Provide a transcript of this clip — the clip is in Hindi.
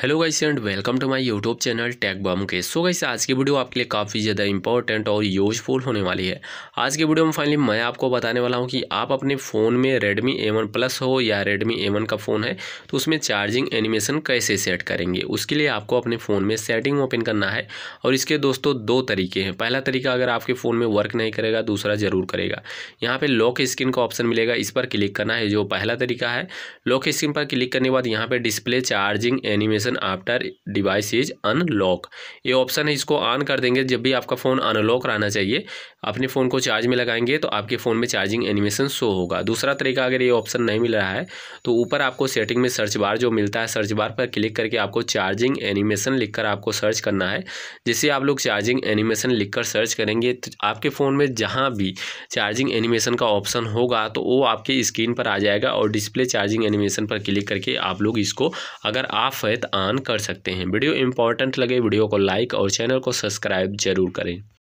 hello guys and welcome to my YouTube channel tag bomb के सो गाइस आज की वीडियो आपके लिए काफ़ी ज़्यादा इंपॉर्टेंट और यूजफुल होने वाली है आज की वीडियो में फाइनली मैं आपको बताने वाला हूं कि आप अपने फ़ोन में रेडमी ए वन प्लस हो या रेडमी ए वन का फ़ोन है तो उसमें चार्जिंग एनिमेशन कैसे सेट करेंगे उसके लिए आपको अपने फ़ोन में सेटिंग ओपन करना है और इसके दोस्तों दो तरीके हैं पहला तरीका अगर आपके फ़ोन में वर्क नहीं करेगा दूसरा ज़रूर करेगा यहाँ पर लॉक स्क्रीन का ऑप्शन मिलेगा इस पर क्लिक करना है जो पहला तरीका है लॉक स्क्रीन पर क्लिक करने के बाद यहाँ पर display charging animation notification after device is unlock ये ऑप्शन है इसको ऑन कर देंगे जब भी आपका फ़ोन अनलॉक रहना चाहिए अपने फ़ोन को चार्ज में लगाएंगे तो आपके फ़ोन में चार्जिंग एनिमेशन शो होगा दूसरा तरीका अगर ये ऑप्शन नहीं मिल रहा है तो ऊपर आपको सेटिंग में सर्च बार जो मिलता है सर्च बार पर क्लिक करके आपको चार्जिंग एनिमेशन लिखकर आपको सर्च करना है जिसे आप लोग चार्जिंग एनिमेशन लिख सर्च करेंगे तो आपके फ़ोन में जहाँ भी चार्जिंग एनिमेशन का ऑप्शन होगा तो वो आपके स्क्रीन पर आ जाएगा और डिस्प्ले चार्जिंग एनिमेशन पर क्लिक करके आप लोग इसको अगर ऑफ है तो ऑन कर सकते हैं वीडियो इंपॉर्टेंट लगे वीडियो को लाइक और चैनल को सब्सक्राइब जरूर करें